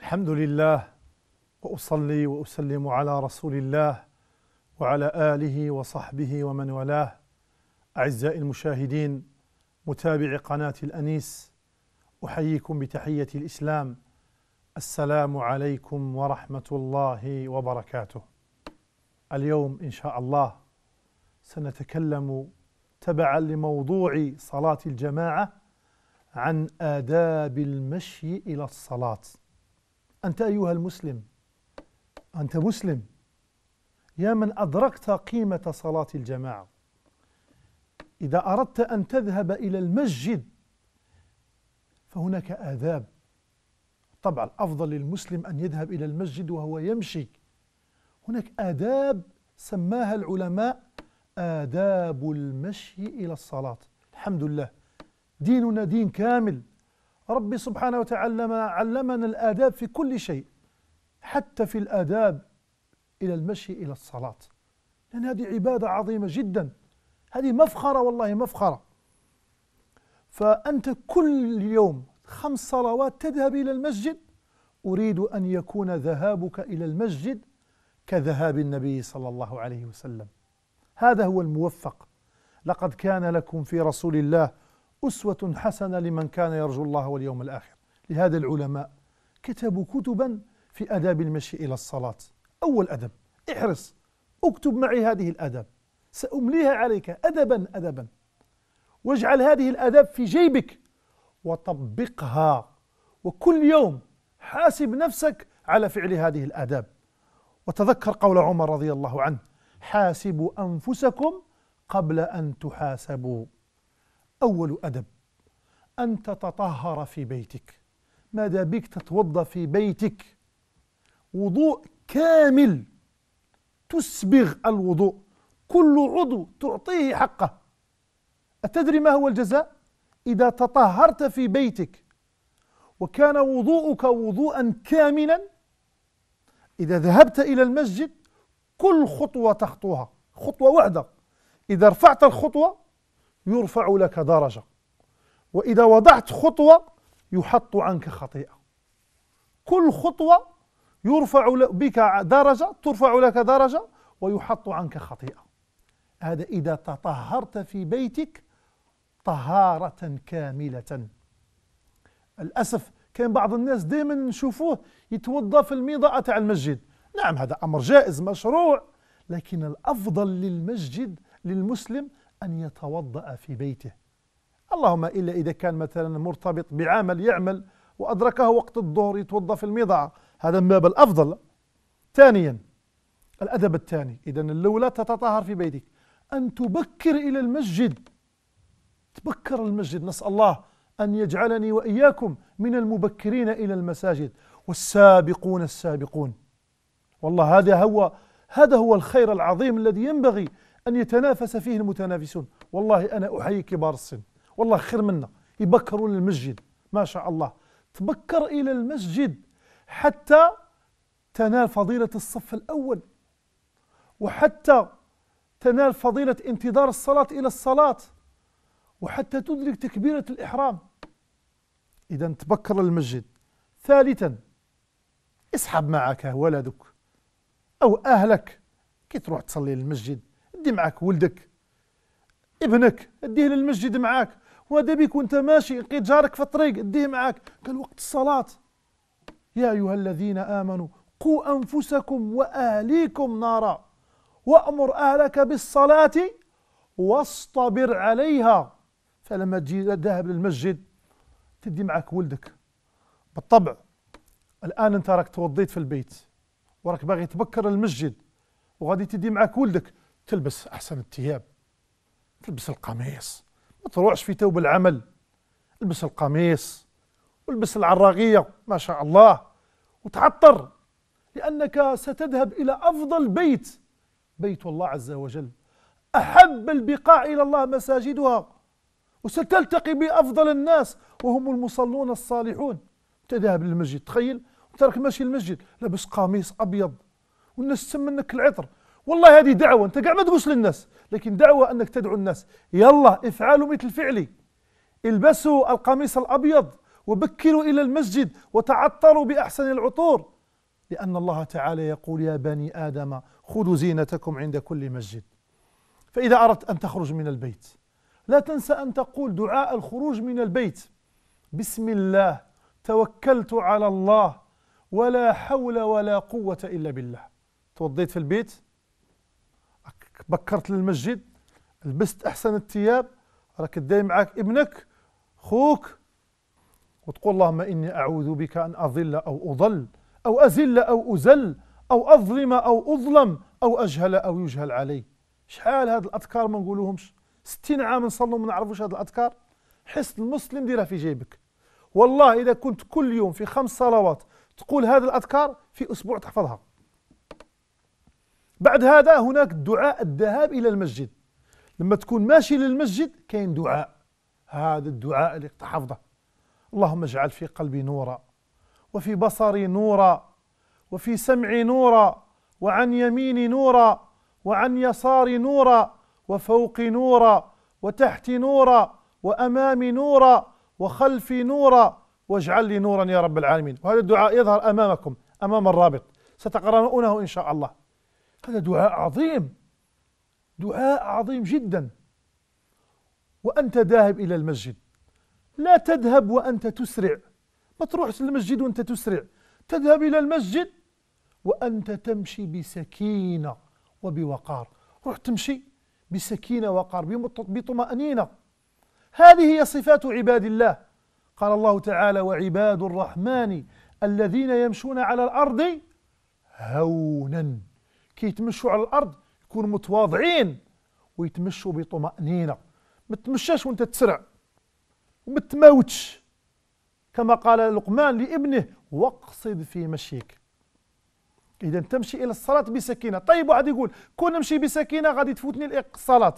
الحمد لله واصلي واسلم على رسول الله وعلى اله وصحبه ومن والاه اعزائي المشاهدين متابعي قناه الانيس احييكم بتحيه الاسلام السلام عليكم ورحمه الله وبركاته اليوم ان شاء الله سنتكلم تبعا لموضوع صلاه الجماعه عن آداب المشي إلى الصلاة أنت أيها المسلم أنت مسلم يا من أدركت قيمة صلاة الجماعة إذا أردت أن تذهب إلى المسجد فهناك آداب طبعا الأفضل للمسلم أن يذهب إلى المسجد وهو يمشي هناك آداب سماها العلماء آداب المشي إلى الصلاة الحمد لله ديننا دين كامل ربي سبحانه وتعالى علمنا الآداب في كل شيء حتى في الآداب إلى المشي إلى الصلاة لأن هذه عبادة عظيمة جدا هذه مفخرة والله مفخرة فأنت كل يوم خمس صلوات تذهب إلى المسجد أريد أن يكون ذهابك إلى المسجد كذهاب النبي صلى الله عليه وسلم هذا هو الموفق لقد كان لكم في رسول الله أسوة حسنة لمن كان يرجو الله واليوم الآخر لهذا العلماء كتبوا كتبا في أداب المشي إلى الصلاة أول أدب احرص اكتب معي هذه الأداب سأمليها عليك أدبا أدبا واجعل هذه الآداب في جيبك وطبقها وكل يوم حاسب نفسك على فعل هذه الآداب وتذكر قول عمر رضي الله عنه حاسبوا أنفسكم قبل أن تحاسبوا أول أدب أن تتطهر في بيتك ماذا بك تتوضأ في بيتك وضوء كامل تسبغ الوضوء كل عضو تعطيه حقه أتدري ما هو الجزاء؟ إذا تطهرت في بيتك وكان وضوءك وضوءا كاملا إذا ذهبت إلى المسجد كل خطوة تخطوها خطوة واحدة إذا رفعت الخطوة يرفع لك درجة وإذا وضعت خطوة يحط عنك خطيئة كل خطوة يرفع بك درجة ترفع لك درجة ويحط عنك خطيئة هذا إذا تطهرت في بيتك طهارة كاملة للأسف كان بعض الناس دائما نشوفوه يتوضا في الميضاء تاع المسجد نعم هذا أمر جائز مشروع لكن الأفضل للمسجد للمسلم أن يتوضأ في بيته اللهم إلا إذا كان مثلا مرتبط بعمل يعمل وأدركه وقت الظهر يتوضأ في المضاعة هذا من باب الأفضل ثانيا الأدب الثاني إذا الأولى تتطهر في بيتك أن تبكر إلى المسجد تبكر المسجد نسأل الله أن يجعلني وإياكم من المبكرين إلى المساجد والسابقون السابقون والله هذا هو هذا هو الخير العظيم الذي ينبغي أن يتنافس فيه المتنافسون والله أنا أحيي كبار السن والله خير منا يبكروا للمسجد ما شاء الله تبكر إلى المسجد حتى تنال فضيلة الصف الأول وحتى تنال فضيلة انتظار الصلاة إلى الصلاة وحتى تدرك تكبيرة الإحرام إذا تبكر للمسجد ثالثا اسحب معك ولدك أو أهلك كي تروح تصلي للمسجد دي معاك ولدك ابنك اديه للمسجد معاك وهذا بك وانت ماشي لقيت جارك في الطريق اديه معاك قال وقت الصلاة يا أيها الذين آمنوا قوا أنفسكم وأهليكم نارا وأمر أهلك بالصلاة واصطبر عليها فلما تجي ذهب للمسجد تدي معك ولدك بالطبع الآن أنت راك توضيت في البيت وراك باغي تبكر المسجد وغادي تدي معك ولدك تلبس أحسن الثياب تلبس القميص ما تروحش في ثوب العمل البس القميص والبس العراقية ما شاء الله وتعطر لأنك ستذهب إلى أفضل بيت بيت الله عز وجل أحب البقاع إلى الله مساجدها وستلتقي بأفضل الناس وهم المصلون الصالحون تذهب للمسجد تخيل وترك ماشي المسجد لابس قميص أبيض والناس تسمنك العطر والله هذه دعوة أنت قاعد ما تقولش للناس لكن دعوة أنك تدعو الناس يلا افعلوا مثل فعلي البسوا القميص الأبيض وبكروا إلى المسجد وتعطروا بأحسن العطور لأن الله تعالى يقول يا بني آدم خذوا زينتكم عند كل مسجد فإذا أردت أن تخرج من البيت لا تنسى أن تقول دعاء الخروج من البيت بسم الله توكلت على الله ولا حول ولا قوة إلا بالله توضيت في البيت بكرت للمسجد لبست احسن الثياب راك داي معاك ابنك خوك وتقول اللهم اني اعوذ بك ان اظل او اضل او ازل او ازل او اظلم او اظلم او اجهل او يجهل علي شحال هاد الاذكار ما نقولوهمش 60 عام نصلوا ما نعرفوش هاد الاذكار حس المسلم ديرها في جيبك والله اذا كنت كل يوم في خمس صلوات تقول هذه الاذكار في اسبوع تحفظها بعد هذا هناك دعاء الذهاب إلى المسجد لما تكون ماشي للمسجد كاين دعاء هذا الدعاء اللي تحفظه اللهم اجعل في قلبي نورا وفي بصري نورا وفي سمعي نورا وعن يميني نورا وعن يساري نورا وفوقي نورا وتحتي نورا وامامي نورا وخلفي نورا واجعل لي نورا يا رب العالمين وهذا الدعاء يظهر امامكم امام الرابط ستقرؤونه ان شاء الله هذا دعاء عظيم دعاء عظيم جدا وأنت ذاهب إلى المسجد لا تذهب وأنت تسرع ما تروحش للمسجد وأنت تسرع تذهب إلى المسجد وأنت تمشي بسكينة وبوقار روح تمشي بسكينة وقار بطمأنينة هذه هي صفات عباد الله قال الله تعالى وعباد الرحمن الذين يمشون على الأرض هونا كي يتمشوا على الارض يكونوا متواضعين ويتمشوا بطمأنينة ما تمشاش وانت تسرع وما تماوتش كما قال لقمان لابنه واقصد في مشيك اذا تمشي الى الصلاه بسكينه طيب واحد يقول كون نمشي بسكينه غادي تفوتني الصلاه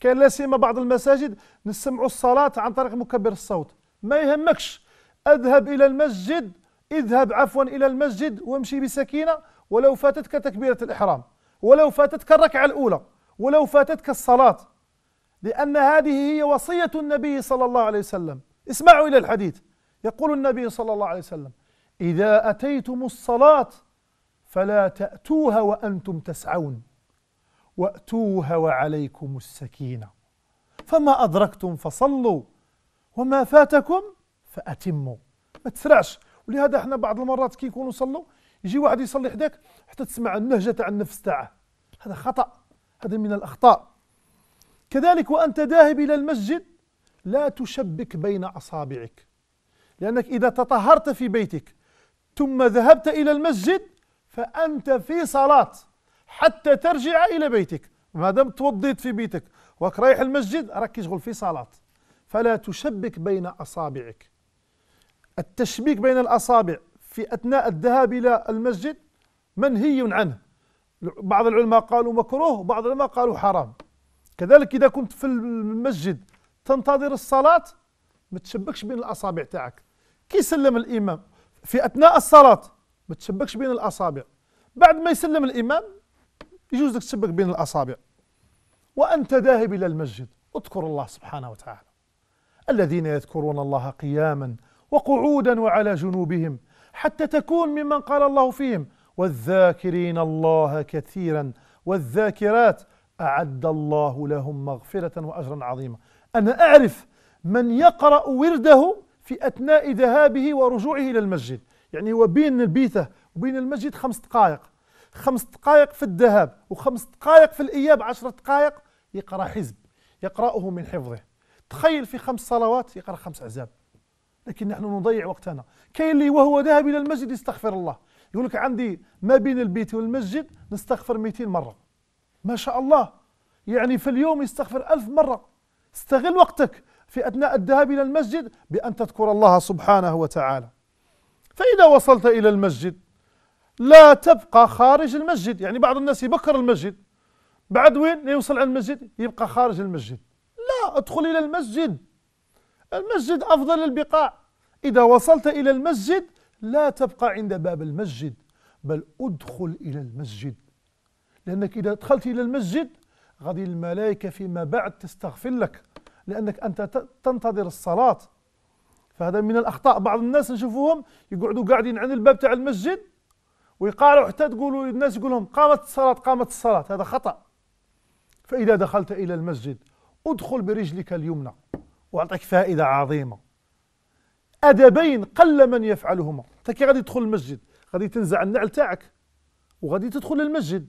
كان لا سيما بعض المساجد نسمعوا الصلاه عن طريق مكبر الصوت ما يهمكش اذهب الى المسجد اذهب عفوا إلى المسجد وامشي بسكينة ولو فاتتك تكبيرة الإحرام ولو فاتتك الركعة الأولى ولو فاتتك الصلاة لأن هذه هي وصية النبي صلى الله عليه وسلم اسمعوا إلى الحديث يقول النبي صلى الله عليه وسلم إذا أتيتم الصلاة فلا تأتوها وأنتم تسعون وأتوها وعليكم السكينة فما أدركتم فصلوا وما فاتكم فأتموا ما تسرعش ولهذا احنا بعض المرات كي يكونوا صلوا يجي واحد يصلي حداك حتى تسمع النهجه تاع النفس تاعه هذا خطا هذا من الاخطاء كذلك وانت ذاهب الى المسجد لا تشبك بين اصابعك لانك اذا تطهرت في بيتك ثم ذهبت الى المسجد فانت في صلاه حتى ترجع الى بيتك ما دام توضيت في بيتك وراك رايح المسجد راك شغل في صلاه فلا تشبك بين اصابعك التشبيك بين الأصابع في أثناء الذهاب إلى المسجد منهي عنه بعض العلماء قالوا مكروه وبعض العلماء قالوا حرام كذلك إذا كنت في المسجد تنتظر الصلاة ما تشبكش بين الأصابع تاعك كي يسلم الإمام في أثناء الصلاة ما تشبكش بين الأصابع بعد ما يسلم الإمام يجوز لك تشبك بين الأصابع وأنت ذاهب إلى المسجد اذكر الله سبحانه وتعالى الذين يذكرون الله قياما وقعودا وعلى جنوبهم حتى تكون ممن قال الله فيهم والذاكرين الله كثيرا والذاكرات أعد الله لهم مغفرة وأجرا عظيما أنا أعرف من يقرأ ورده في أثناء ذهابه ورجوعه إلى المسجد يعني هو بين البيته وبين المسجد خمس دقائق خمس دقائق في الذهاب وخمس دقائق في الإياب عشر دقائق يقرأ حزب يقرأه من حفظه تخيل في خمس صلوات يقرأ خمس أحزاب لكن نحن نضيع وقتنا كاين اللي وهو ذاهب الى المسجد يستغفر الله يقول لك عندي ما بين البيت والمسجد نستغفر 200 مره ما شاء الله يعني في اليوم يستغفر ألف مره استغل وقتك في اثناء الذهاب الى المسجد بان تذكر الله سبحانه وتعالى فاذا وصلت الى المسجد لا تبقى خارج المسجد يعني بعض الناس يبكر المسجد بعد وين يوصل على المسجد يبقى خارج المسجد لا ادخل الى المسجد المسجد أفضل البقاع إذا وصلت إلى المسجد لا تبقى عند باب المسجد بل أدخل إلى المسجد لأنك إذا دخلت إلى المسجد غادي الملائكة فيما بعد تستغفر لك لأنك أنت تنتظر الصلاة فهذا من الأخطاء بعض الناس نشوفوهم يقعدوا قاعدين عند الباب تاع المسجد ويقالوا حتى تقولوا الناس يقول لهم قامت الصلاة قامت الصلاة هذا خطأ فإذا دخلت إلى المسجد ادخل برجلك اليمنى وأعطيك فائدة عظيمة أدبين قل من يفعلهما أنت كي غادي تدخل المسجد غادي تنزع النعل تاعك وغادي تدخل المسجد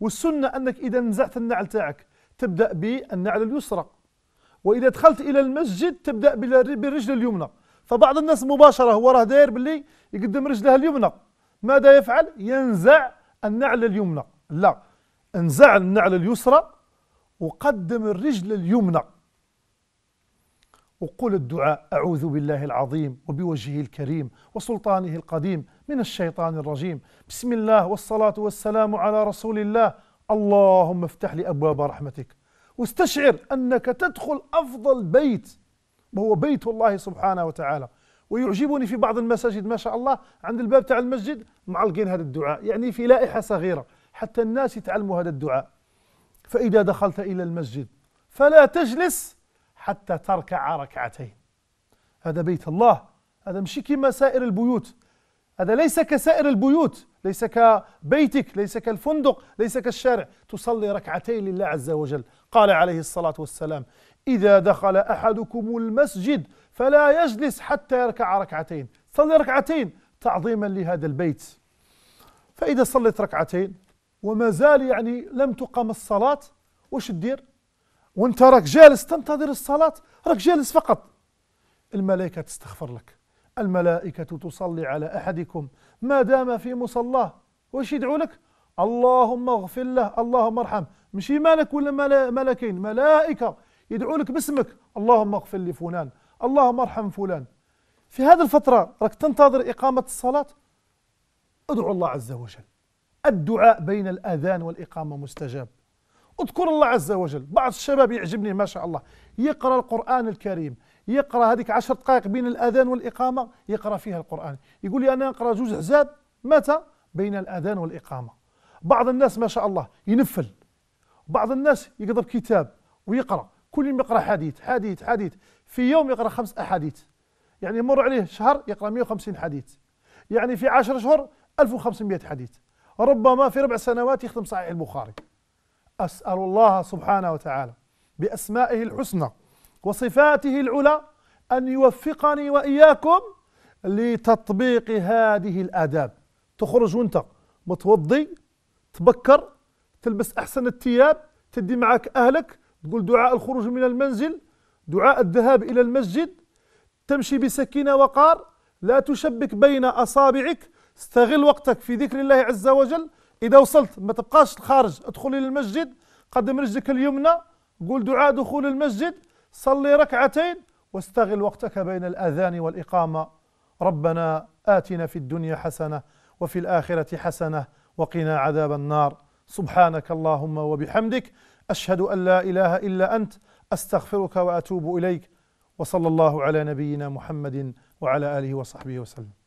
والسنة أنك إذا نزعت النعل تاعك تبدأ بالنعل اليسرى وإذا دخلت إلى المسجد تبدأ بالرجل اليمنى فبعض الناس مباشرة هو راه داير باللي يقدم رجله اليمنى ماذا يفعل؟ ينزع النعل اليمنى لا انزع النعل اليسرى وقدم الرجل اليمنى وقل الدعاء أعوذ بالله العظيم وبوجهه الكريم وسلطانه القديم من الشيطان الرجيم بسم الله والصلاة والسلام على رسول الله اللهم افتح لي أبواب رحمتك واستشعر أنك تدخل أفضل بيت وهو بيت الله سبحانه وتعالى ويعجبني في بعض المساجد ما شاء الله عند الباب تاع المسجد معلقين هذا الدعاء يعني في لائحة صغيرة حتى الناس يتعلموا هذا الدعاء فإذا دخلت إلى المسجد فلا تجلس حتى تركع ركعتين هذا بيت الله هذا مش كما سائر البيوت هذا ليس كسائر البيوت ليس كبيتك ليس كالفندق ليس كالشارع تصلي ركعتين لله عز وجل قال عليه الصلاة والسلام إذا دخل أحدكم المسجد فلا يجلس حتى يركع ركعتين صلي ركعتين تعظيما لهذا البيت فإذا صليت ركعتين وما زال يعني لم تقم الصلاة وش تدير وانت راك جالس تنتظر الصلاة راك جالس فقط الملائكة تستغفر لك الملائكة تصلي على أحدكم ما دام في مصلاه واش يدعو لك اللهم اغفر له اللهم ارحم مشي ملك ولا ملكين ملائكة يدعو لك باسمك اللهم اغفر لفلان اللهم ارحم فلان في هذه الفترة راك تنتظر إقامة الصلاة ادعو الله عز وجل الدعاء بين الأذان والإقامة مستجاب اذكر الله عز وجل بعض الشباب يعجبني ما شاء الله يقرأ القرآن الكريم يقرأ هذيك عشر دقائق بين الأذان والإقامة يقرأ فيها القرآن يقول لي أنا اقرا جوج حزاب متى بين الأذان والإقامة بعض الناس ما شاء الله ينفل بعض الناس يقضب كتاب ويقرأ كل يوم يقرأ حديث حديث حديث في يوم يقرأ خمس أحاديث يعني مر عليه شهر يقرأ 150 حديث يعني في 10 شهور 1500 حديث ربما في ربع سنوات يختم صحيح البخاري أسأل الله سبحانه وتعالى بأسمائه الحسنى وصفاته العلى أن يوفقني وإياكم لتطبيق هذه الآداب تخرج وانت متوضي تبكر تلبس أحسن الثياب تدي معك أهلك تقول دعاء الخروج من المنزل دعاء الذهاب إلى المسجد تمشي بسكينة وقار لا تشبك بين أصابعك استغل وقتك في ذكر الله عز وجل اذا وصلت ما تبقاش ادخل الى المسجد قدم رجلك اليمنى قول دعاء دخول المسجد صلي ركعتين واستغل وقتك بين الاذان والاقامه ربنا اتنا في الدنيا حسنه وفي الاخره حسنه وقنا عذاب النار سبحانك اللهم وبحمدك اشهد ان لا اله الا انت استغفرك واتوب اليك وصلى الله على نبينا محمد وعلى اله وصحبه وسلم